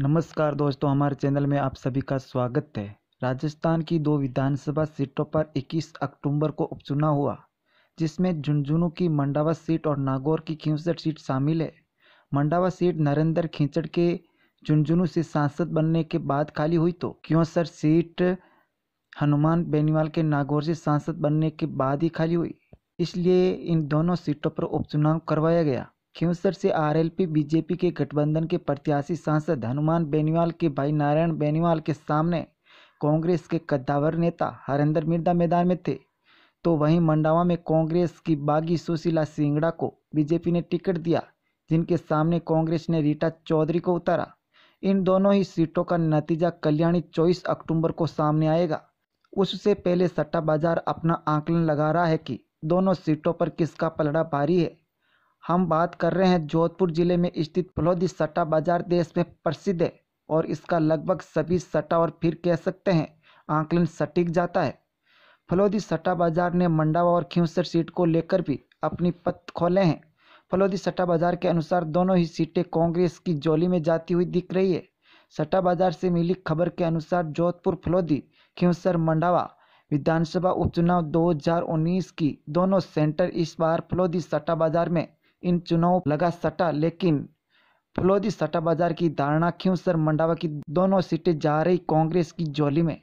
नमस्कार दोस्तों हमारे चैनल में आप सभी का स्वागत है राजस्थान की दो विधानसभा सीटों पर 21 अक्टूबर को उपचुनाव हुआ जिसमें झुंझुनू की मंडावा सीट और नागौर की खींचड़ सीट शामिल है मंडावा सीट नरेंद्र खींचड़ के झुंझुनू से सांसद बनने के बाद खाली हुई तो क्यों सर सीट हनुमान बेनीवाल के नागौर से सांसद बनने के बाद ही खाली हुई इसलिए इन दोनों सीटों पर उपचुनाव करवाया गया खींवसर से आरएलपी बीजेपी के गठबंधन के प्रत्याशी सांसद हनुमान बेनीवाल के भाई नारायण बेनीवाल के सामने कांग्रेस के कद्दावर नेता हरेंद्र मिर्दा मैदान में थे तो वहीं मंडावा में कांग्रेस की बागी सुशीला सिंगड़ा को बीजेपी ने टिकट दिया जिनके सामने कांग्रेस ने रीटा चौधरी को उतारा इन दोनों ही सीटों का नतीजा कल्याणी चौबीस अक्टूबर को सामने आएगा उससे पहले सट्टा बाजार अपना आंकलन लगा रहा है कि दोनों सीटों पर किसका पलड़ा भारी है हम बात कर रहे हैं जोधपुर ज़िले में स्थित फलौदी सट्टा बाज़ार देश में प्रसिद्ध है और इसका लगभग सभी सट्टा और फिर कह सकते हैं आंकलन सटीक जाता है फलौदी सट्टा बाज़ार ने मंडावा और खिंसर सीट को लेकर भी अपनी पत खोले हैं फलौदी सट्टा बाज़ार के अनुसार दोनों ही सीटें कांग्रेस की जोली में जाती हुई दिख रही है सट्टा बाज़ार से मिली खबर के अनुसार जोधपुर फलौदी खिंसर मंडावा विधानसभा उपचुनाव 2019 की दोनों सेंटर इस बार फलौदी सट्टा बाज़ार में इन चुनाव लगा सटा लेकिन फलौदी सटा बाजार की धारणा क्यों सर मंडावा की दोनों सीटें जा रही कांग्रेस की जोली में